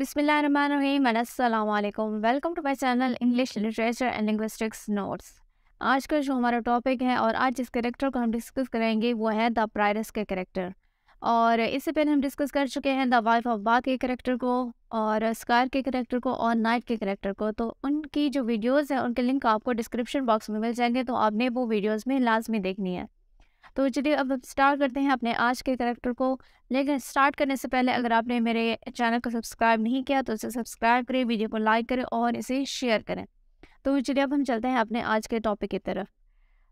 बिसमीम अल्लाम welcome to my channel English literature and linguistics notes आज का जो हमारा टॉपिक है और आज जिस करेक्टर को हम डिस्कस करेंगे वो है द प्रायरस के करेक्टर और इससे पहले हम डिस्कस कर चुके हैं द वाइफ ऑफ बा के करेक्टर को और स्कार के करेक्टर को और नाइट के करेक्टर को तो उनकी जो वीडियोज़ हैं उनके लिंक आपको डिस्क्रिप्शन बॉक्स में मिल जाएंगे तो आपने वो वीडियोज़ में लाजमी देखनी है तो चलिए अब हम स्टार्ट करते हैं अपने आज के करेक्टर को लेकिन स्टार्ट करने से पहले अगर आपने मेरे चैनल को सब्सक्राइब नहीं किया तो इसे सब्सक्राइब करें वीडियो को लाइक करें और इसे शेयर करें तो चलिए अब हम चलते हैं अपने आज के टॉपिक की तरफ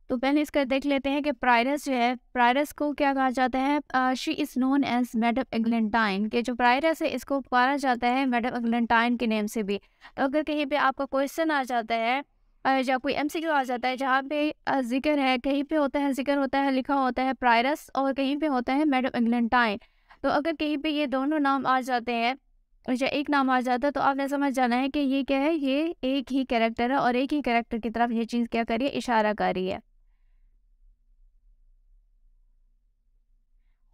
तो पहले इसका देख लेते हैं कि प्रायरस जो है प्रायरस को क्या कहा जाता है she is known as madam Eglentine के जो प्रायरस है इसको पुकारा जाता है मैडम एग्लेंटाइन के नेम से भी तो अगर कहीं पे आपका क्वेश्चन आ जाता है जब कोई एम आ जाता है जहाँ पे जिक्र है कहीं पे होता है जिक्र होता है लिखा होता है प्रायरस और कहीं पे होता है मैडम एग्लेंटाइन तो अगर कहीं पे ये दोनों नाम आ जाते हैं या एक नाम आ जाता है तो आपने समझ जाना है कि ये क्या है ये एक ही करेक्टर है और एक ही करेक्टर की तरफ ये चीज़ क्या करिए इशारा कर रही है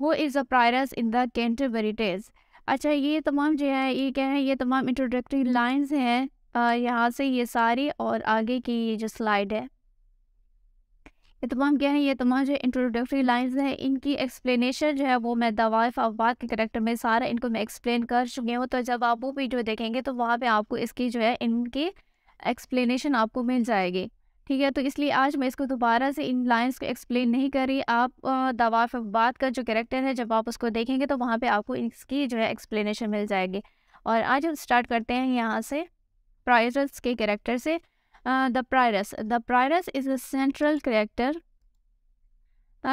वो is a prioress in the Canterbury Tales अच्छा ये तमाम जो है ये क्या है ये तमाम इंट्रोडक्टरी लाइंस हैं यहाँ से ये सारी और आगे की ये जो स्लाइड है ये तमाम तो क्या है ये तमाम तो जो इंट्रोडक्टरी लाइंस हैं इनकी एक्सप्लेनेशन जो है वो मैं दवाइफ अफवाद के करेक्टर में सारा इनको मैं एक्सप्लेन कर चुकी हूँ तो जब आप वो वीडियो देखेंगे तो वहाँ पे आपको इसकी जो है इनकी एक्सप्लेनेशन आपको मिल जाएगी ठीक है तो इसलिए आज मैं इसको दोबारा से इन लाइन्स को एक्सप्लेन नहीं कर रही आप दवाफ अफवाद का जो करेक्टर है जब आप उसको देखेंगे तो वहाँ पर आपको इसकी जो है एक्सप्लेशन मिल जाएगी और आज हम स्टार्ट करते हैं यहाँ से प्रायरस के कैरेक्टर से the prioress the prioress is a central character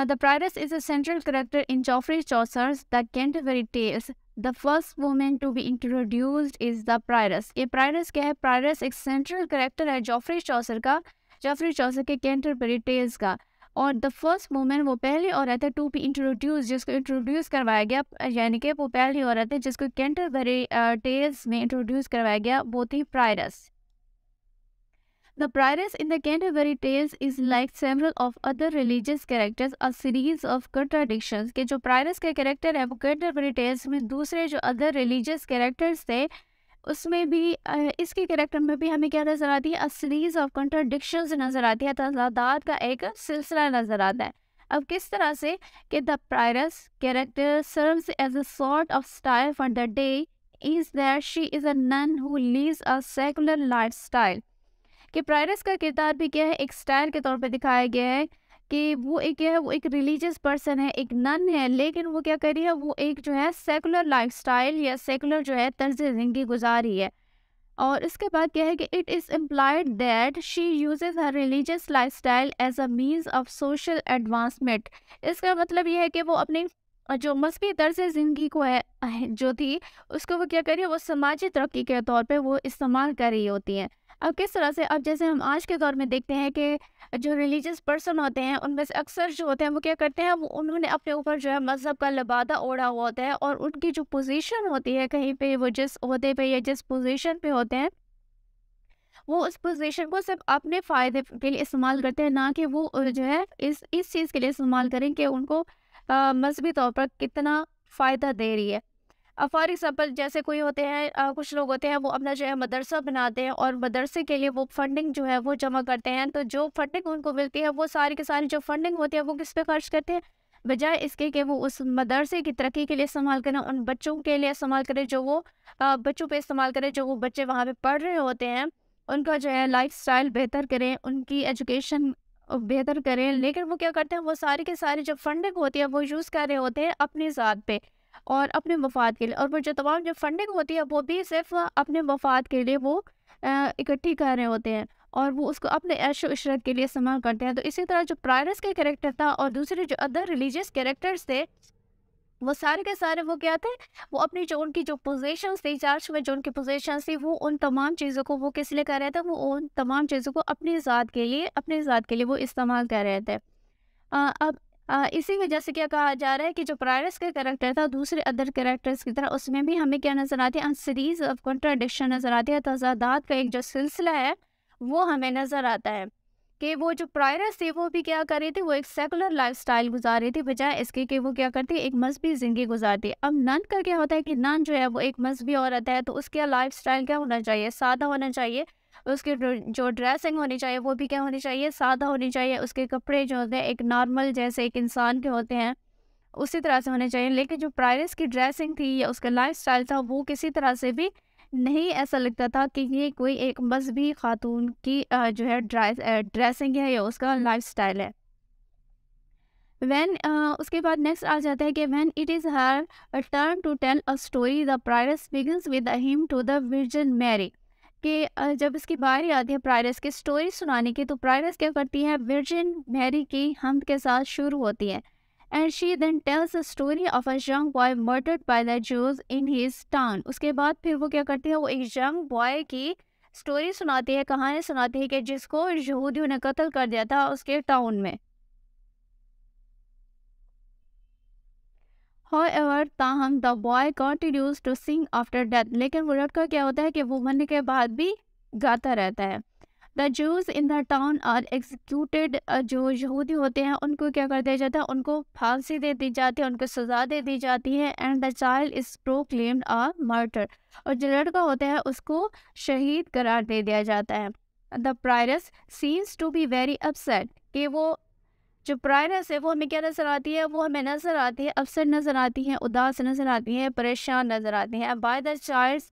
the prioress is a central character in Geoffrey Chaucer's the Canterbury Tales the first women to be introduced is the prioress ये prioress क्या है prioress एक central character है Geoffrey Chaucer का Geoffrey चौसर के canter very tales का और the first women वो पहली औरत है टू बी इंट्रोड्यूस जिसको इंट्रोड्यूस करवाया गया यानी कि वो पहली औरत है जिसको कैंटरबरी टेल्स uh, में इंट्रोड्यूस करवाया गया वो थी prioress the prioress in the Canterbury Tales is like several of other religious characters a series of contradictions के जो प्रायरस के कैरेक्टर है वो कैंटरबरी टेल्स में दूसरे जो अदर रिलीजियस कैरेक्टर्स थे उसमें भी इसके करेक्टर में भी हमें क्या नज़र आती है अ सीरीज ऑफ कंट्रोडिक्शन नज़र आती है तजादात का एक सिलसिला नज़र आता है अब किस तरह से कि the prioress character serves as a sort of style for the day is that she is a nun who leaves a secular life style कि प्रायरस का किरदार भी क्या है एक स्टाइल के तौर पर दिखाया गया है कि वो एक है वो एक रिलीजियस पर्सन है एक नन है लेकिन वो क्या करी है वो एक जो है सेकुलर लाइफस्टाइल या सेकुलर जो है तर्ज ज़िंदगी गुजार रही है और इसके बाद क्या है कि it is employed that she uses her religious life style as a means of social advancement इसका मतलब यह है कि वो अपनी जो मजहबी तर्ज ज़िंदगी को है जो थी उसको वो क्या करी है वो समाजी तरक्की के तौर पे वो इस्तेमाल कर रही होती हैं अब किस तरह से अब जैसे हम आज के दौर में देखते हैं कि जो रिलीजियस पर्सन होते हैं उनमें से अक्सर जो होते हैं वो क्या करते हैं वो उन्होंने अपने ऊपर जो है मज़हब का लबादा ओढ़ा हुआ होता है और उनकी जो पोजीशन होती है कहीं पे वो जिस अहदे पे या जिस पोजीशन पे होते हैं वो उस पोजीशन को सिर्फ अपने फ़ायदे के लिए इस्तेमाल करते हैं ना कि वो जो है इस इस चीज़ के लिए इस्तेमाल करें कि उनको मजहबी तौर पर कितना फ़ायदा दे रही है फॉर एग्जाम्पल जैसे कोई होते हैं कुछ लोग होते हैं वो अपना जो है मदरसा बनाते हैं और मदरसे के लिए वो फंडिंग जो है वो जमा करते हैं तो जो फंडिंग उनको मिलती है वो सारी के सारी जो फंडिंग होती है वो किस पे खर्च करते हैं बजाय इसके कि वो उस मदरसे की तरक्की के लिए इस्तेमाल करें उन बच्चों के लिए इस्तेमाल करें जो वो बच्चों पर इस्तेमाल करें जो वो बच्चे वहाँ पर पढ़ रहे होते हैं उनका जो है लाइफ बेहतर करें उनकी एजुकेशन बेहतर करें लेकिन वो क्या करते हैं वो सारी के सारी जो फंडिंग होती है वो यूज़ कर रहे होते हैं अपनी ज़ात पर और अपने मफाद के लिए और वो जो तमाम जो फंडिंग होती है वो भी सिर्फ अपने मफाद के लिए वो इकट्ठी कर रहे होते हैं और वो उसको अपने ऐशो इशरत के लिए इस्तेमाल करते हैं तो इसी तरह जो प्रायरस के करेक्टर था और दूसरे जो अदर रिलीजियस करेक्टर्स थे वो सारे के सारे वो क्या थे वो अपनी जो उनकी जो पोजिशन थी चर्च में जो उनकी पोजिशन थी वो उन तमाम चीज़ों को वो किस लिए कर रहे थे वो उन तमाम चीज़ों को अपनी ज़ात के लिए अपनी ज़ात के लिए वो इस्तेमाल कर रहे थे आ, अब इसी वजह से क्या कहा जा रहा है कि जो प्रायरस का करेक्टर था दूसरे अदर करेक्टर्स की तरह उसमें भी हमें क्या नज़र आती है सीरीज़ ऑफ कॉन्ट्राडिक्शन नज़र आती है तजादात का एक जो सिलसिला है वो हमें नज़र आता है कि वो जो प्रायरस थे वो भी क्या कर रहे थे वो एक सेकुलर लाइफ स्टाइल गुजार रहे थे बजाय इसके कि वो क्या करती एक मजहबी ज़िंदगी गुजारती अब नन का क्या होता है कि नन जो है वो एक मजहबी औरत है तो उसका लाइफ स्टाइल क्या होना चाहिए सादा होना चाहिए उसकी जो ड्रेसिंग होनी चाहिए वो भी क्या होनी चाहिए सादा होनी चाहिए उसके कपड़े जो होते हैं एक नॉर्मल जैसे एक इंसान के होते हैं उसी तरह से होने चाहिए लेकिन जो प्रायरस की ड्रेसिंग थी या उसका लाइफ था वो किसी तरह से भी नहीं ऐसा लगता था कि ये कोई एक मजहबी खातून की जो है ड्रेसिंग है या उसका लाइफ स्टाइल है वैन uh, उसके बाद नेक्स्ट आ जाता है कि when it is her turn to tell a story the prioress begins with hymn to the Virgin Mary कि जब इसकी बारी आती है प्रायरस की स्टोरी सुनाने की तो प्रायरस क्या करती है वर्जिन मैरी की हम के साथ शुरू होती है and she then tells the story of a young boy murdered by the Jews in his town उसके बाद फिर वो क्या करती है वो एक यंग बॉय की स्टोरी सुनाती है कहानी सुनाती है कि जिसको यहूदियों ने कत्ल कर दिया था उसके टाउन में However, ताहम the boy continues to sing after death लेकिन वो का क्या होता है कि वो मरने के बाद भी गाता रहता है the Jews in the town are executed जो यहूदी होते हैं उनको क्या कर दिया जाता है उनको फांसी दे दी जाती है उनको सज़ा दे दी जाती है and the child is proclaimed a martyr और जो लड़का होता है उसको शहीद करार दे दिया जाता है the prioress seems to be very upset कि वो जो प्रायरस है वो हमें क्या नज़र आती है वो हमें नज़र आती है अफसर नज़र आती है उदास नज़र आती है परेशान नज़र आती है by the child's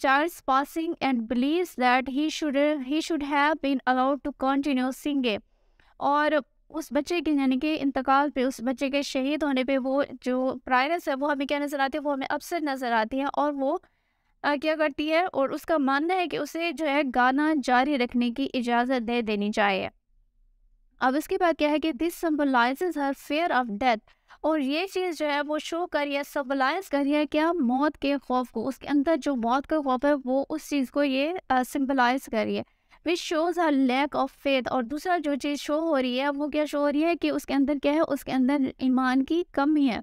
child's passing and believe that he should he should have been allowed to continue singing और उस बच्चे के यानी कि इंतकाल पे उस बच्चे के शहीद होने पे वो जो प्रायरस है वो हमें क्या नज़र आती है वो हमें अफसर नज़र आती है और वो आ, क्या करती है और उसका मानना है कि उसे जो है गाना जारी रखने की इजाज़त दे देनी चाहिए अब इसके बाद क्या है कि this symbolise her fear of death और ये चीज़ जो है वो शो कर या सिम्बलाइज कर है क्या मौत के खौफ को उसके अंदर जो मौत का खौफ है वो उस चीज़ को ये सिम्बलाइज करिए which shows her lack of faith और दूसरा जो चीज़ शो हो रही है वो क्या शो हो रही है कि उसके अंदर क्या है उसके अंदर ईमान की कमी है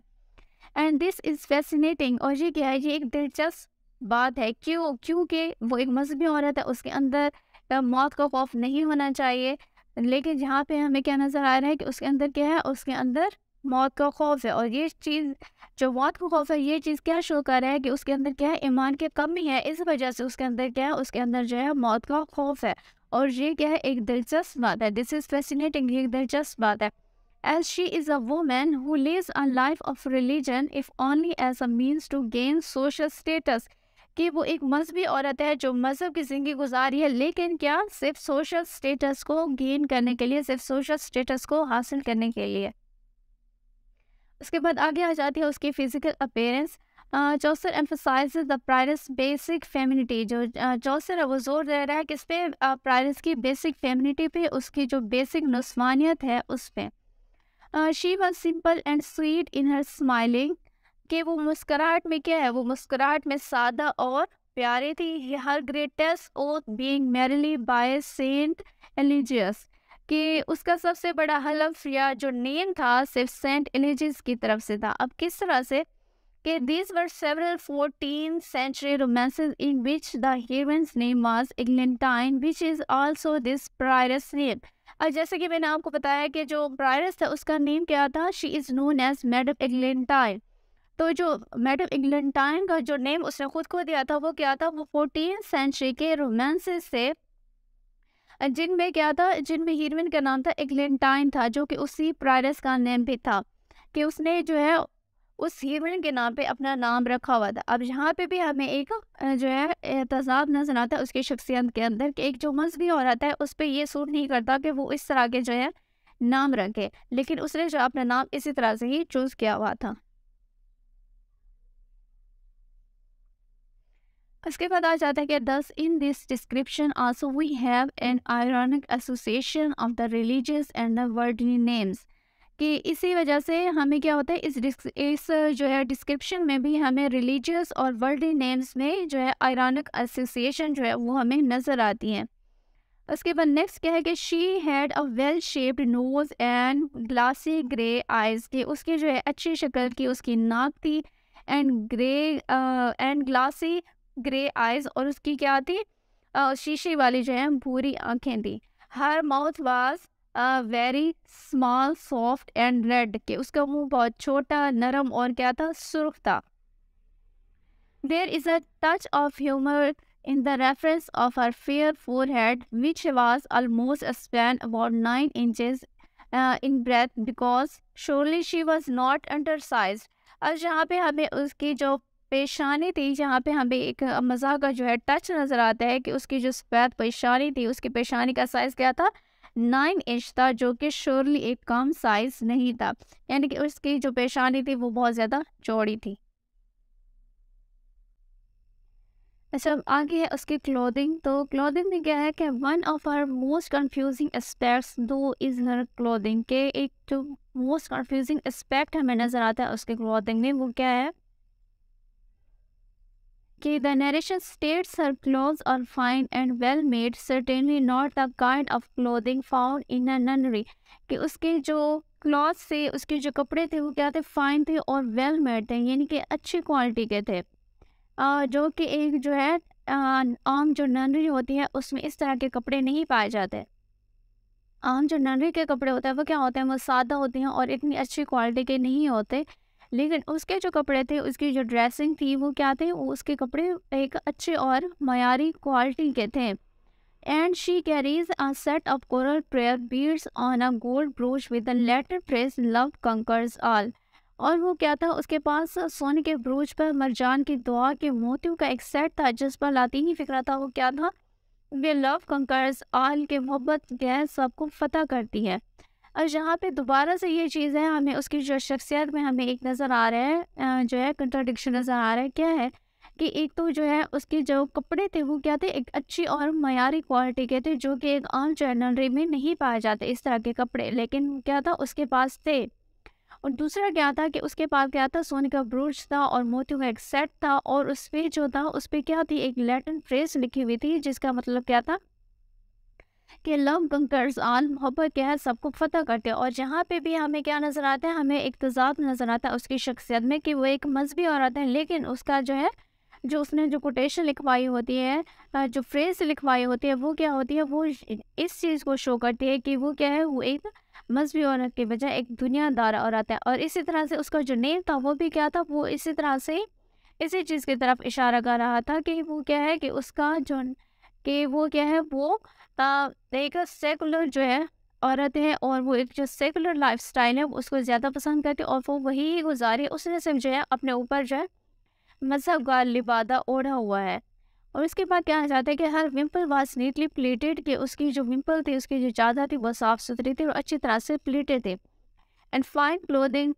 एंड दिस इज़ फैसिनेटिंग और ये क्या है ये एक दिलचस्प बात है क्यों क्योंकि वो एक मजहबी औरत है उसके अंदर मौत का खौफ नहीं होना चाहिए लेकिन यहाँ पे हमें क्या नज़र आ रहा है कि उसके अंदर क्या है उसके अंदर मौत का खौफ है और ये चीज़ जो मौत का खौफ है ये चीज़ क्या शो कर रहा है कि उसके अंदर क्या है ईमान की कमी है इस वजह से उसके अंदर क्या है उसके अंदर जो है मौत का खौफ है और ये क्या है एक दिलचस्प बात है दिस इज़ फैसिनेटिंग एक दिलचस्प बात है as she is a woman who lives a life of religion if only as a means to gain social status कि वो एक मजहबी औरत है जो मजहब की ज़िंदगी गुजारी है लेकिन क्या सिर्फ सोशल स्टेटस को गेन करने के लिए सिर्फ सोशल स्टेटस को हासिल करने के लिए उसके बाद आगे आ जाती है उसकी physical appearance Chaucer emphasises the prioress basic femininity जो है वो जोर दे रहा है किस पे प्रायरस की बेसिक फेमिनिटी पे उसकी जो बेसिक नुस्मानियत है उस पर she was simple and sweet in her smiling कि वो मुस्कुराहट में क्या है वो मुस्कुराहट में सादा और प्यारे थी her greatest oath being merely by Saint Eligius कि उसका सबसे बड़ा हलफ या जो नेम था सिर्फ सेंट एलिजियस की तरफ से था अब किस तरह से कि this were several fourteen century romance in which the heroine's name was Eglantine which is also this prioress name और जैसे कि मैंने आपको बताया कि जो प्रायरस था उसका नेम क्या था she is known as madam Eglantine तो जो मैडम इंग्लैंडाइन का जो नेम उसने खुद को दिया था वो क्या था वो फोर्टीन सेंचुरी के रोमांसेस से जिनमें क्या था जिनमें हीरोइन का नाम था इंग्लैंडाइन था जो कि उसी प्रायरस का नेम भी था कि उसने जो है उस हीरोइन के नाम पे अपना नाम रखा हुआ था अब यहाँ पे भी हमें एक जो है तजाब नजर आता है उसके शख्सियत के अंदर कि एक जो मजहबी आता है उस पर यह सूट नहीं करता कि वो इस तरह के जो है नाम रखे लेकिन उसने जो अपना नाम इसी तरह से ही चूज़ किया हुआ था इसके बाद आ जाता है कि thus in this description also we have an ironic association of the religious and the world names कि इसी वजह से हमें क्या होता है इस इस जो है डिस्क्रिप्शन में भी हमें रिलीजियस और वर्ल्ड नेम्स में जो है आयरनिक एसोसिएशन जो है वो हमें नज़र आती हैं उसके बाद नेक्स्ट क्या है कि she had a well shaped nose and glassy grey eyes के उसकी जो है अच्छी शक्ल की उसकी नाक थी and grey and glassy grey eyes और उसकी क्या थी शीशे वाली जो है भूरी आंखें थी her mouth was very small soft and red के उसका मुंह बहुत छोटा नरम और क्या था सुर्ख था there is a touch of humour in the reference of her fair forehead which was almost span about nine inches in breadth because surely she was not under size अब यहाँ पे हमें उसकी जो पेशानी थी जहाँ पे हमें एक मज़ा का जो है टच नज़र आता है कि उसकी जो सफ़ेद पेशानी थी उसकी पेशानी का साइज़ क्या था नाइन इंच था जो कि श्योरली एक कम साइज़ नहीं था यानी कि उसकी जो पेशानी थी वो बहुत ज़्यादा चौड़ी थी अच्छा आगे है उसकी क्लोथिंग तो क्लोथिंग में क्या है कि one of her most confusing aspects though is her clothing के एक जो मोस्ट कंफ्यूजिंग एस्पेक्ट हमें नज़र आता है उसके क्लोथिंग में वो क्या है कि the narration states her cloth और fine and well made certainly not the kind of clothing found in a nunnery कि उसके जो क्लॉथ थे उसके जो कपड़े थे वो क्या थे फाइन थे और वेल मेड थे यानी कि अच्छी क्वालिटी के थे आ, जो कि एक जो है आम जो ननरी होती है उसमें इस तरह के कपड़े नहीं पाए जाते आम जो ननरी के कपड़े होते हैं वो क्या होते हैं वो सादा होते हैं और इतनी अच्छी क्वालिटी के नहीं होते लेकिन उसके जो कपड़े थे उसकी जो ड्रेसिंग थी वो क्या थे वो उसके कपड़े एक अच्छे और मयारी क्वालिटी के थे and she carries a set of coral prayer beads on a gold brooch with a letter press love conquers all और वो क्या था उसके पास सोने के ब्रोच पर मरजान की दुआ के मोतियों का एक सेट था जिस पर लातीनी फिक्रा था वो क्या था वे लव कंकर्स आल के मोहब्बत गैस सबको फतह करती है और यहाँ पे दोबारा से ये चीज़ है हमें उसकी जो शख्सियत में हमें एक नज़र आ रहा है जो है कंट्राडिक्शन नज़र आ रहा है क्या है कि एक तो जो है उसके जो कपड़े थे वो क्या थे एक अच्छी और मैारी क्वालिटी के थे जो कि एक आम जर्नलरी में नहीं पाए जाते इस तरह के कपड़े लेकिन क्या था उसके पास थे और दूसरा क्या था कि उसके पास क्या था सोने का ब्रूच था और मोतियों का एक सेट था और उस पर जो था उस पर क्या थी एक लैटिन फ्रेज लिखी हुई थी जिसका मतलब क्या था कि लव कंकर्स आल मोहब्बत क्या है सबको फतह करते हैं और जहाँ पे भी हमें क्या नज़र आता है हमें एक तजाद नज़र आता है उसकी शख्सियत में कि वो एक मजहबी औरत है लेकिन उसका जो है जो उसने जो कोटेशन लिखवाई होती है जो फ्रेज लिखवाई होती है वो क्या होती है वो इस चीज़ को शो करती है कि वो क्या है वो एक मजहबी औरत के बजाय एक दुनियादार औरत है और इसी तरह से उसका जो नेम था वो भी क्या था वो इसी तरह से इसी चीज़ की तरफ इशारा कर रहा था कि वो क्या है कि उसका जो कि वो क्या है वो एक सेकुलर जो है औरत है और वो एक जो सेकुलर लाइफ है उसको ज़्यादा पसंद करती है और वो वही गुजारी उसने सिर्फ जो है अपने ऊपर जो है मजहब का लिबादा ओढ़ा हुआ है और इसके बाद क्या जाता है कि her wimple was neatly pleated के उसकी जो विम्पल थी उसकी जो चादर थी वो साफ़ सुथरी थी और अच्छी तरह से प्लेटेड थे and fine clothing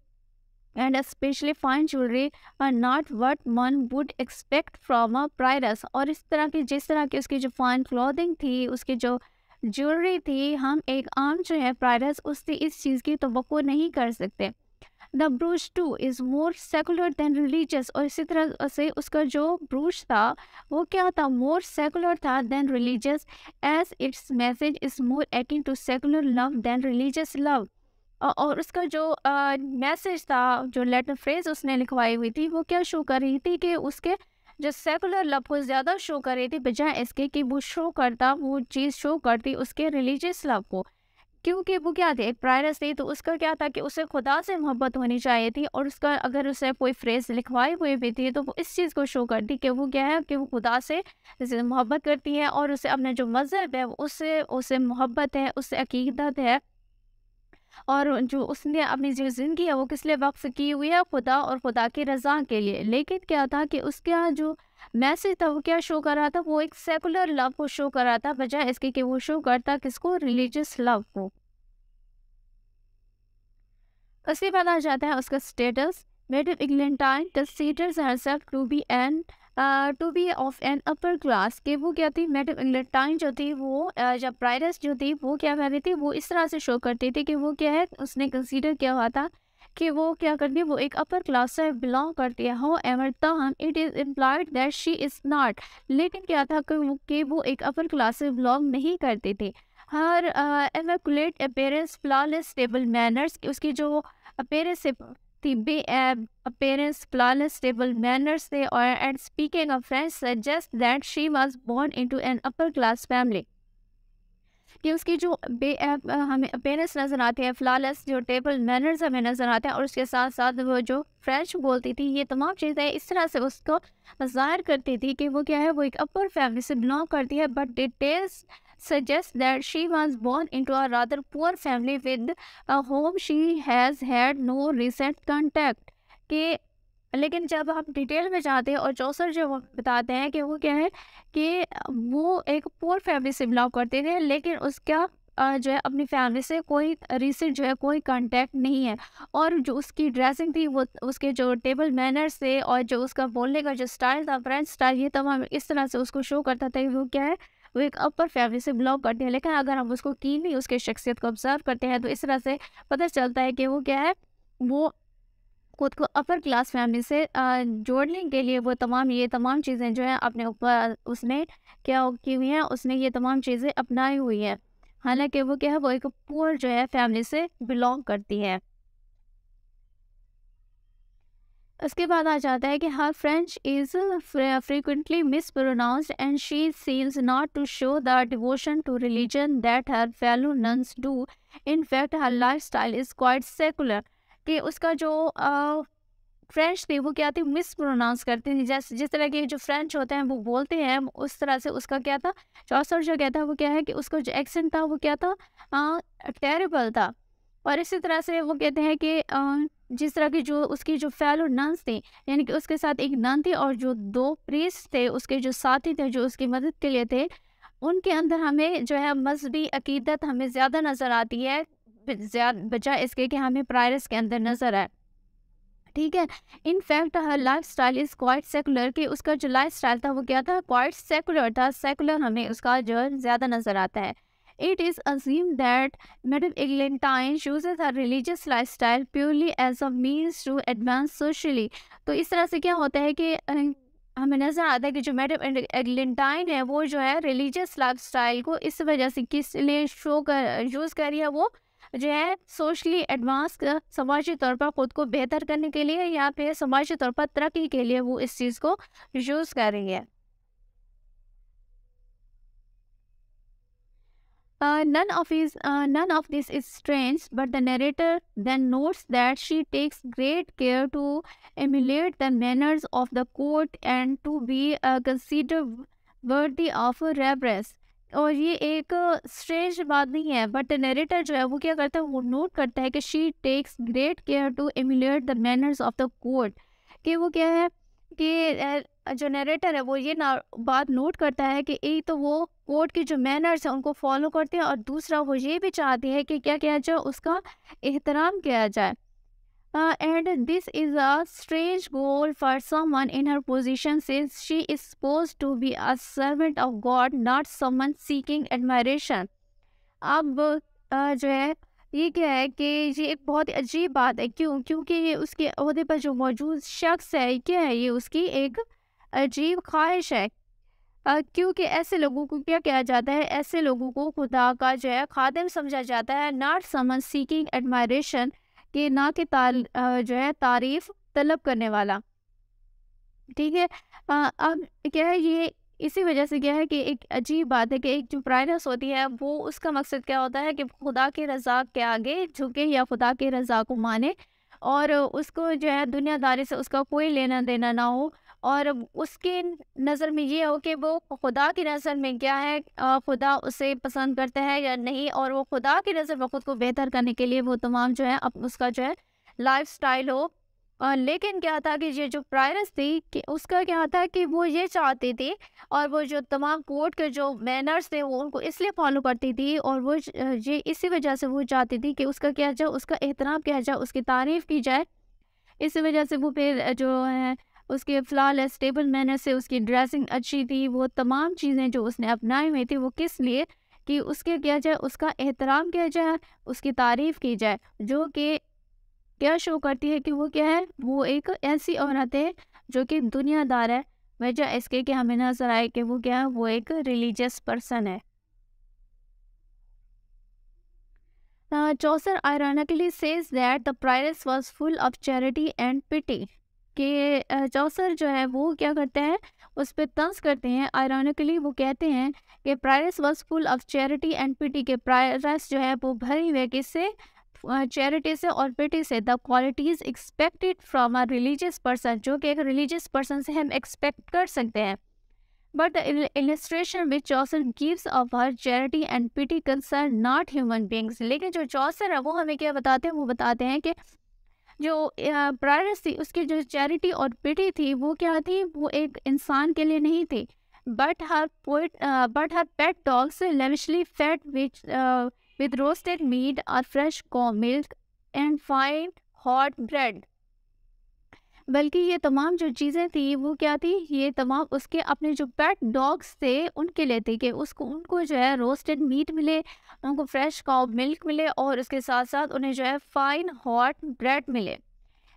and especially fine jewelry are not what one would expect from a prioress और इस तरह की जिस तरह की उसकी जो फाइन क्लॉथिंग थी उसकी जो ज्वेलरी थी हम एक आम जो है प्रायरस उससे इस चीज़ की तो नहीं कर सकते the brooch too is more secular than religious और इसी तरह से उसका जो ब्रूश था वो क्या था मोर सेकुलर था than religious as its message is more eating to secular love than religious love और उसका जो मैसेज था जो लेटर फ्रेज उसने लिखवाई हुई थी वो क्या शो कर रही थी कि उसके जो सेकुलर लव को ज़्यादा शो कर रही थी बजाय इसके कि वो शो करता वो चीज़ शो करती उसके रिलीजियस लव को क्योंकि वो क्या थे एक प्रायरस थी तो उसका क्या था कि उसे खुदा से मोहब्बत होनी चाहिए थी और उसका अगर उसे कोई फ्रेज लिखवाई हुई भी थी तो वो इस चीज़ को शो करती कि वो क्या है कि वो खुदा से मोहब्बत करती है और उसे अपना जो मज़हब है उससे उसे मोहब्बत है उससे अकीदत है और जो उसने अपनी जो ज़िंदगी है वो किस लिए वक्फ की हुई है खुदा और खुदा की रज़ा के लिए लेकिन क्या था कि उसका जो मैसेज था वो क्या शो कर रहा था वो एक सेकुलर लव को शो कर रहा था बजाय इसके कि वो शो करता किसको रिलीजियस लव को उसके बाद आ जाता है उसका status madam Eglantine considers to be and to be of an upper class कि वो क्या थी टाइम जो थी वो जब प्रायरस जो थी वो क्या कर रही थी वो इस तरह से शो करती थी कि वो क्या है उसने कंसीडर किया हुआ था कि वो क्या करती है वो एक अपर क्लास से बिलोंग करती है हो एवर तहम it is employed that she is not लेकिन क्या था कि वो एक अपर क्लास से बिलोंग नहीं करती थी her immaculate appearance flawless table manners उसकी जो अपेयरेंस से the uh, appearance, flawless, stable manners they are, and speaking of French suggests that she was born into an upper class family. कि उसकी जो बे हमें अपेयरेंस नज़र आते हैं फ्लॉलेस जो टेबल मैनर्स हमें नज़र आते हैं और उसके साथ साथ वो जो फ्रेंच बोलती थी ये तमाम चीज़ें इस तरह से उसको जाहिर करती थी कि वो क्या है वो एक अपर फैमिली से बिलोंग करती है but details suggests that she was born into a rather poor family with a uh, home she has had no recent contact. के लेकिन जब आप डिटेल में जाते हैं और जोसर जो बताते हैं कि वो क्या है कि वो एक पोअर फैमिली से बिलोंग करते थे लेकिन उसका जो है अपनी फैमिली से कोई रिसेंट जो है कोई कांटेक्ट नहीं है और जो उसकी ड्रेसिंग थी वो उसके जो टेबल मैनर्स थे और जो उसका बोलने का जो स्टाइल था फ्रेंच स्टाइल ये तमाम इस तरह से उसको शो करता था कि वो क्या है वो एक अपर फैमिली से बिलोंग करते हैं लेकिन अगर हम उसको कीनली उसके शख्सियत को ऑब्जर्व करते हैं तो इस तरह से पता चलता है कि वो क्या है वो खुद को अपर क्लास फैमिली से जोड़ने के लिए वो तमाम ये तमाम चीज़ें जो हैं अपने ऊपर उसने क्या की हुई हैं उसने ये तमाम चीज़ें अपनाई हुई हैं हालांकि वो क्या है वो एक पुअर जो है फैमिली से बिलोंग करती है उसके बाद आ जाता है कि her French is frequently mispronounced and she seems not to show the devotion to religion that her fellow nuns do in fact her life style is quite secular कि उसका जो फ्रेंच थी वो क्या थी मिस प्रोनाउंस करती थी जैसे जिस तरह के जो फ्रेंच होते हैं वो बोलते हैं उस तरह से उसका क्या था चौसठ जो कहता है वो क्या है कि उसका जो एक्सेंट था वो क्या था टेरेबल था और इसी तरह से वो कहते हैं कि जिस तरह की जो उसकी जो फैलो नंस थे यानी कि उसके साथ एक नन थी और जो दो प्रीस थे उसके जो साथी थे जो उसकी मदद के लिए थे उनके अंदर हमें जो है मजहबी अकीदत हमें ज़्यादा नज़र आती है बजाय इसके कि हमें प्रायरस के अंदर नज़र आए ठीक है in fact her life style is quite secular कि उसका जो लाइफ स्टाइल था वो क्या था क्वाइट सेकुलर था सेकुलर हमें उसका जो ज़्यादा नज़र आता है It is assumed that Madame Eglantine chooses her religious lifestyle purely as a means to advance socially. तो इस तरह से क्या होता है कि हमें नज़र आता है कि जो मैडम एग्लिनटाइन है वो जो है रिलीजियस लाइफ स्टाइल को इस वजह से किस लिए शो कर यूज़ कर रही है वो जो है सोशली एडवांस समाजी तौर पर खुद को बेहतर करने के लिए या फिर समाजी तौर पर तरक्की के लिए वो इस चीज़ को यूज़ कर रही है none of is uh, none of this is strange, but the narrator then notes that she takes great care to emulate the manners of the court and to be uh, considered worthy of reverence. और ये एक strange बात नहीं है but narrator जो है वो क्या करता है वो नोट करता है कि she takes great care to emulate the manners of the court कि वो क्या है कि जो नरेटर है वो ये ना बात नोट करता है कि एक तो वो कोर्ट के जो मैनर्स हैं उनको फॉलो करते हैं और दूसरा वो ये भी चाहती है कि क्या किया जाए उसका एहतराम किया जाए and this is a strange goal for someone in her position since she is supposed to be a servant of God not someone seeking admiration अब uh, जो है ये क्या है कि ये एक बहुत अजीब बात है क्यों क्योंकि ये उसके अहदे पर जो मौजूद शख्स है क्या है ये उसकी एक अजीब ख्वाहिश है क्योंकि ऐसे लोगों को क्या किया जाता है ऐसे लोगों को खुदा का जो है खादम समझा जाता है नॉट समन सीकिंग एडमायरेशन के ना कि जो है तारीफ तलब करने वाला ठीक है अब क्या है ये इसी वजह से क्या है कि एक अजीब बात है कि एक जो प्रायरस होती है वो उसका मकसद क्या होता है कि खुदा के रजाक के आगे झुके या खुदा के रज़ा को माने और उसको जो है दुनियादारी से उसका कोई लेना देना ना हो और उसके नज़र में ये हो कि वो खुदा की नज़र में क्या है खुदा उसे पसंद करता है या नहीं और वो खुदा की नज़र में खुद को बेहतर करने के लिए वो तमाम जो है अब उसका जो है लाइफ स्टाइल हो और लेकिन क्या था कि ये जो प्रायरस थी कि उसका क्या था कि वो ये चाहती थी और वो जो तमाम कोर्ट के जो मैनर्स थे वो उनको इसलिए फॉलो करती थी और वो ये इसी वजह से वो चाहती थी कि उसका किया जाए उसका एहतराम किया जाए उसकी तारीफ़ की जाए इसी वजह से वो फिर जो है उसके फ्लॉलेस टेबल मैनर से उसकी ड्रेसिंग अच्छी थी वो तमाम चीज़ें जो उसने अपनाई हुई थी वो किस लिए कि उसके किया जाए उसका एहतराम किया जाए उसकी तारीफ़ की जाए जो कि क्या शो करती है कि वो क्या है वो एक ऐसी औरत है जो कि दुनियादार है वजह इसके कि हमें नजर आए कि वो क्या है वो एक रिलीजियस पर्सन है Chaucer ironically says that the prioress was full of charity and pity कि चौसर जो है वो क्या करते हैं उस पर तंज करते हैं आयरॉनिकली वो कहते हैं कि prioress was full of charity and pity के प्रायरस जो है वो भरी हुए किससे चैरिटी से और पिटी से the qualities expected from a religious person जो कि एक रिलीजियस पर्सन से हम एक्सपेक्ट कर सकते हैं but the illustration which Chaucer gives of her charity and pity concern not human beings लेकिन जो चौसर है वो हमें क्या बताते हैं वो बताते हैं कि जो प्रारस थी उसकी जो चैरिटी और पिटी थी वो क्या थी वो एक इंसान के लिए नहीं थी but her poet but her pet dogs lavishly fat which with roasted meat और fresh cow milk and fine hot bread बल्कि ये तमाम जो चीज़ें थी वो क्या थी ये तमाम उसके अपने जो पेट डॉग्स थे उनके लिए थे कि उसको उनको जो है रोस्टेड मीट मिले उनको फ्रेश काउ मिल्क मिले और उसके साथ साथ उन्हें जो है फाइन हॉट ब्रेड मिले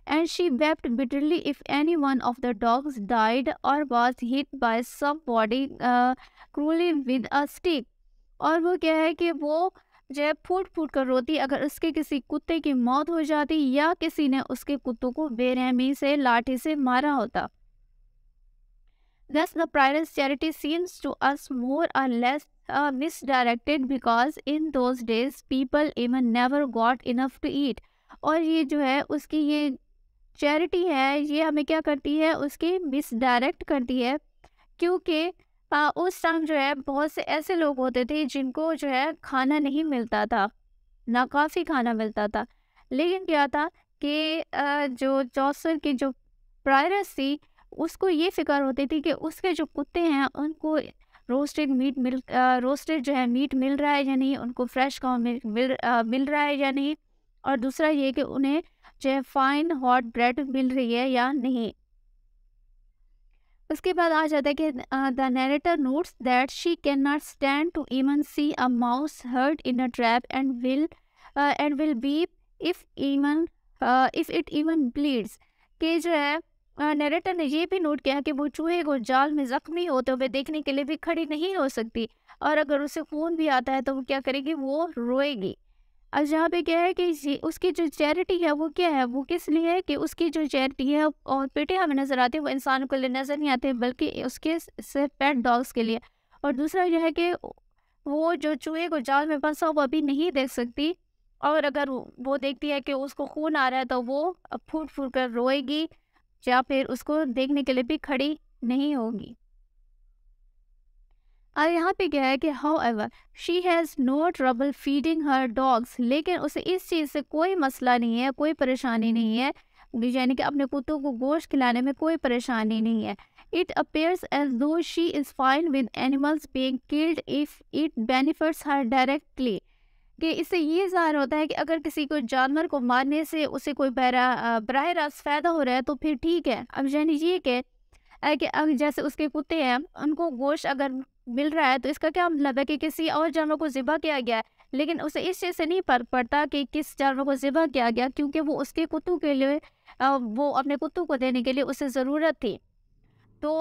and she wept bitterly if any one of the dogs died और was hit by somebody cruelly with a stick और वो क्या है कि वो जो है फूट फूट कर रोती अगर उसके किसी कुत्ते की मौत हो जाती या किसी ने उसके कुत्तों को बेरहमी से लाठी से मारा होता thus the private charity seems to us more or less misdirected because in those days people even never got enough to eat और ये जो है उसकी ये चैरिटी है ये हमें क्या करती है उसकी मिसडायरेक्ट करती है क्योंकि आ, उस टाइम जो है बहुत से ऐसे लोग होते थे जिनको जो है खाना नहीं मिलता था ना काफ़ी खाना मिलता था लेकिन क्या था कि जो चौसर की जो प्रायरस थी उसको ये फिक्र होती थी कि उसके जो कुत्ते हैं उनको रोस्टेड मीट मिल रोस्टेड जो है मीट मिल रहा है या नहीं उनको फ्रेश का मिल मिल, आ, मिल रहा है या नहीं और दूसरा ये कि उन्हें जो है फाइन हॉट ब्रेड मिल रही है या नहीं उसके बाद आ जाता है कि the narrator notes that she can not stand to even see a mouse hurt in a trap and will and will weep if even if it even bleeds के जो है नरेटर ने ये भी नोट किया कि वो चूहे को जाल में जख्मी होते तो हुए देखने के लिए भी खड़ी नहीं हो सकती और अगर उसे खून भी आता है तो वो क्या करेगी वो रोएगी अब यहाँ पे क्या है कि उसकी जो चैरिटी है वो क्या है वो किस लिए है कि उसकी जो चैरिटी है और बेटे हमें नज़र आते हैं वो इंसान को लिए नज़र नहीं आते बल्कि उसके सिर्फ पेट डॉग्स के लिए और दूसरा यह है कि वो जो चूहे को जाल में फंसा वो अभी नहीं देख सकती और अगर वो देखती है कि उसको खून आ रहा है तो वो फूट फूट कर रोएगी या फिर उसको देखने के लिए भी खड़ी नहीं होगी और यहाँ पे क्या है कि however she has no trouble feeding her dogs लेकिन उसे इस चीज़ से कोई मसला नहीं है कोई परेशानी नहीं है यानी कि अपने कुत्तों को गोश्त खिलाने में कोई परेशानी नहीं है it appears as though she is fine with animals being killed if it benefits her directly कि इससे ये ज़ाहिर होता है कि अगर किसी को जानवर को मारने से उसे कोई बहरा बरह रास्त फ़ायदा हो रहा है तो फिर ठीक है अब यानी ये कि कि जैसे उसके कुत्ते हैं उनको गोश्त अगर मिल रहा है तो इसका क्या मतलब है कि किसी और जानवर को ज़िबा किया गया है लेकिन उसे इस चीज़ से नहीं फर्क पड़ता कि किस जानवर को ज़िबा किया गया क्योंकि वो उसके कुत्तों के लिए वो अपने कुत्तों को देने के लिए उसे ज़रूरत थी तो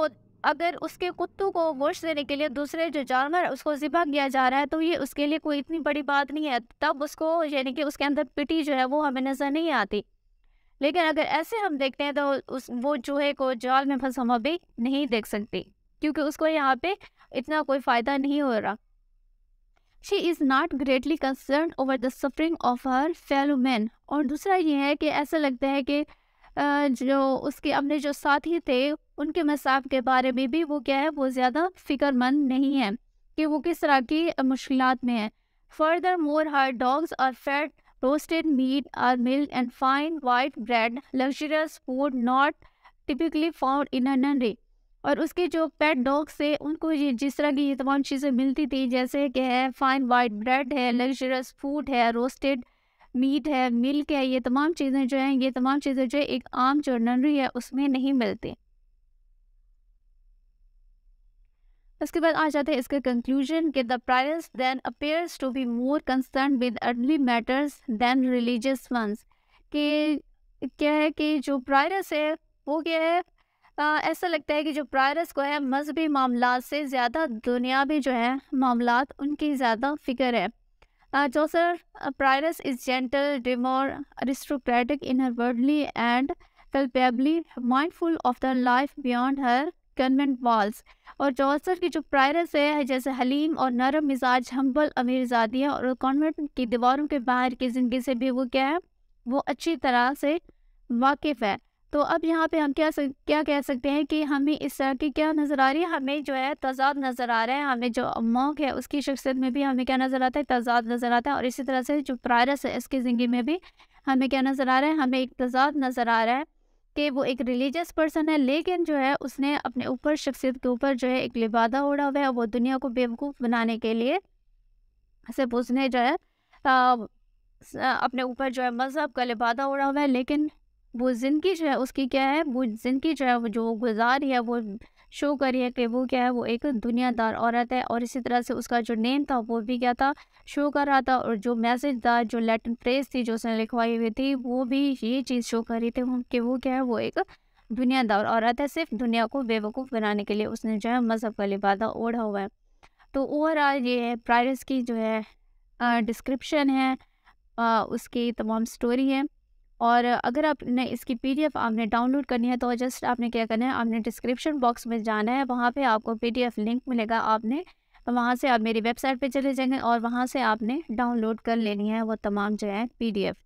अगर उसके कुत्तों को गोश्त देने के लिए दूसरे जो जानवर उसको ज़िबा किया जा रहा है तो ये उसके लिए कोई इतनी बड़ी बात नहीं है तब उसको यानी कि उसके अंदर पिटी जो है वो हमें नज़र नहीं आती लेकिन अगर ऐसे हम देखते हैं तो उस वो चूहे को जाल में फंसा हुआ भी नहीं देख सकती क्योंकि उसको यहाँ पे इतना कोई फायदा नहीं हो रहा she is not greatly concern over the suffering of her fellow man और दूसरा ये है कि ऐसा लगता है कि जो उसके अपने जो साथी थे उनके मसाफ के बारे में भी वो क्या है वो ज़्यादा फिक्रमंद नहीं है कि वो किस तरह की मुश्किल में है फर्दर मोर हर डॉग्स और फैट रोस्टेड मीट और milk and fine white bread luxurious food not typically found in a nunnery और उसके जो पेट डॉग्स थे उनको ये जिस तरह की ये तमाम चीज़ें मिलती थी जैसे कि है फाइन वाइट ब्रेड है लग्जरस फूड है रोस्टेड मीट है मिल्क है ये तमाम चीज़ें जो हैं ये तमाम चीज़ें जो एक आम जर्नरी है उसमें नहीं मिलती उसके बाद आ जाते हैं इसके कंक्लूजन कि the prioress then appears to be more concern with अर्ली मैटर्स दैन रिलीजियस वंस के क्या है कि जो प्रायरस है वो क्या है ऐसा लगता है कि जो प्रायरस को है मजहबी मामला से ज़्यादा दुनियावी जो है मामला उनकी ज़्यादा फिक्र है जो सर prioress is gentle demure aristocratic in her worldly and culpably mindful of the life beyond her convent walls और जोसर की जो प्रायरस है जैसे हलीम और नरम मिजाज हम्बल अमीरजादी है और कॉन्वेंट की दीवारों के बाहर की ज़िंदगी से भी वो क्या है वो अच्छी तरह से वाकिफ़ है तो अब यहाँ पे हम क्या सक, क्या कह सकते हैं कि हमें इस तरह की क्या नज़र आ रही है हमें जो है तजाद नज़र आ रहा है हमें जो मौक़ है उसकी शख्सियत में भी हमें क्या नज़र आता है तजाद नज़र आता है और इसी तरह से जो प्रायरस है इसकी ज़िंदगी में भी हमें क्या नज़र आ रहा है हमें एक तजाद नज़र आ रहा है कि वो एक रिलीजियस पर्सन है लेकिन जो है उसने अपने ऊपर शख्सियत के ऊपर जो है एक लिबादा ओढ़ा हुआ है वो दुनिया को बेवकूफ़ बनाने के लिए सिर्फ उसने जो है आ, अपने ऊपर जो है मज़हब का लिबादा ओढ़ा हुआ है लेकिन वो ज़िंदगी जो है उसकी क्या है वो ज़िंदगी जो है वो जो गुजार है वो शो करी है कि वो क्या है वो एक दुनियादार औरत है और इसी तरह से उसका जो नेम था वो भी क्या था शो कर रहा था और जो मैसेज था जो लेटिन प्रेस थी जो उसने लिखवाई हुई थी वो भी ये चीज़ शो कर रही थी कि वो क्या है वो एक दुनियादार औरत है सिर्फ दुनिया को बेवकूफ़ बनाने के लिए उसने जो है मज़हब का लिबादा ओढ़ा हुआ है तो ओवरऑल ये है प्रायरस की जो है डिस्क्रिप्शन है आ, उसकी तमाम स्टोरी है और अगर आपने इसकी पीडीएफ आपने डाउनलोड करनी है तो जस्ट आपने क्या करना है आपने डिस्क्रिप्शन बॉक्स में जाना है वहाँ पे आपको पीडीएफ लिंक मिलेगा आपने वहाँ से आप मेरी वेबसाइट पे चले जाएंगे और वहाँ से आपने डाउनलोड कर लेनी है वो तमाम जो है पीडीएफ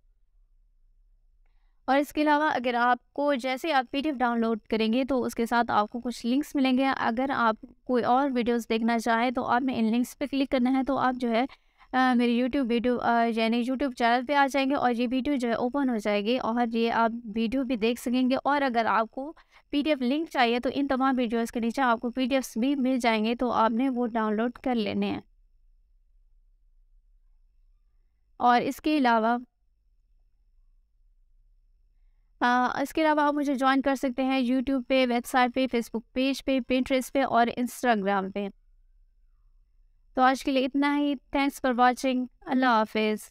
और इसके अलावा अगर आपको जैसे आप पी डाउनलोड करेंगे तो उसके साथ आपको कुछ लिंक्स मिलेंगे अगर आप कोई और वीडियोज़ देखना चाहें तो आपने इन लिंक्स पर क्लिक करना है तो आप जो है मेरे यूट्यूब वीडियो यानी यूट्यूब चैनल पे आ जाएंगे और ये वीडियो जो है ओपन हो जाएगी और ये आप वीडियो भी देख सकेंगे और अगर आपको पीडीएफ लिंक चाहिए तो इन तमाम वीडियोस के नीचे आपको पीडीएफ्स भी मिल जाएंगे तो आपने वो डाउनलोड कर लेने हैं और इसके अलावा आ, इसके अलावा आप मुझे ज्वाइन कर सकते हैं यूट्यूब पे वेबसाइट पे फेसबुक पेज पे पिंट्रेस्ट पे और इंस्टाग्राम पे तो आज के लिए इतना ही थैंक्स फॉर वॉचिंग अल्लाह हाफिज़